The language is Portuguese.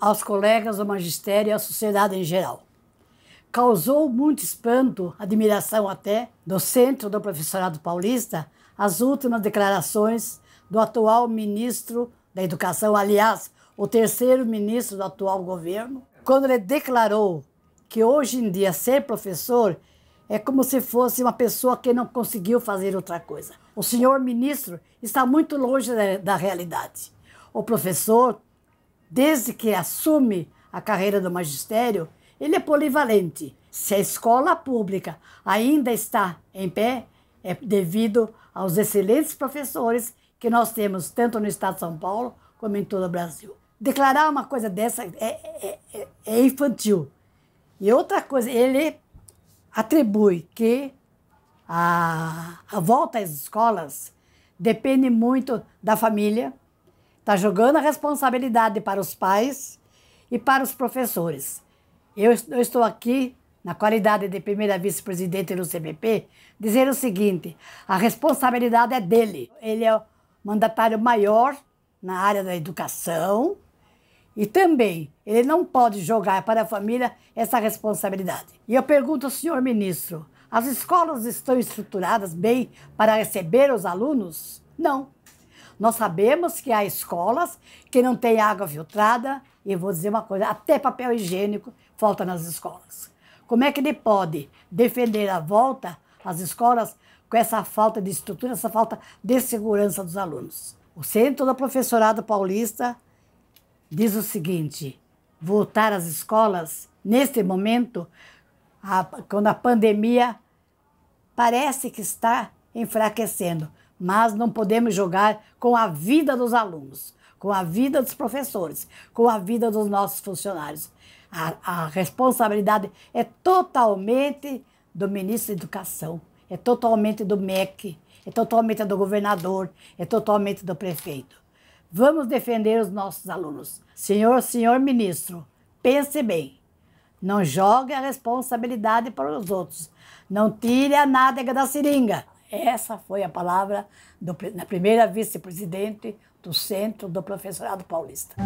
aos colegas do magistério e à sociedade em geral. Causou muito espanto, admiração até, do centro do professorado paulista, as últimas declarações do atual ministro da Educação, aliás, o terceiro ministro do atual governo, quando ele declarou que hoje em dia ser professor é como se fosse uma pessoa que não conseguiu fazer outra coisa. O senhor ministro está muito longe da, da realidade. O professor Desde que assume a carreira do magistério, ele é polivalente. Se a escola pública ainda está em pé, é devido aos excelentes professores que nós temos tanto no estado de São Paulo como em todo o Brasil. Declarar uma coisa dessa é, é, é, é infantil. E outra coisa, ele atribui que a, a volta às escolas depende muito da família, Está jogando a responsabilidade para os pais e para os professores. Eu, eu estou aqui, na qualidade de primeira vice-presidente do CBP, dizer o seguinte: a responsabilidade é dele. Ele é o mandatário maior na área da educação e também ele não pode jogar para a família essa responsabilidade. E eu pergunto ao senhor ministro: as escolas estão estruturadas bem para receber os alunos? Não. Nós sabemos que há escolas que não têm água filtrada, e eu vou dizer uma coisa, até papel higiênico falta nas escolas. Como é que ele pode defender a volta às escolas com essa falta de estrutura, essa falta de segurança dos alunos? O Centro do Professorado Paulista diz o seguinte: voltar às escolas neste momento, a, quando a pandemia parece que está enfraquecendo mas não podemos jogar com a vida dos alunos, com a vida dos professores, com a vida dos nossos funcionários. A, a responsabilidade é totalmente do ministro da Educação, é totalmente do MEC, é totalmente do governador, é totalmente do prefeito. Vamos defender os nossos alunos. Senhor, senhor ministro, pense bem. Não jogue a responsabilidade para os outros. Não tire a nádega da seringa. Essa foi a palavra da primeira vice-presidente do Centro do Professorado Paulista.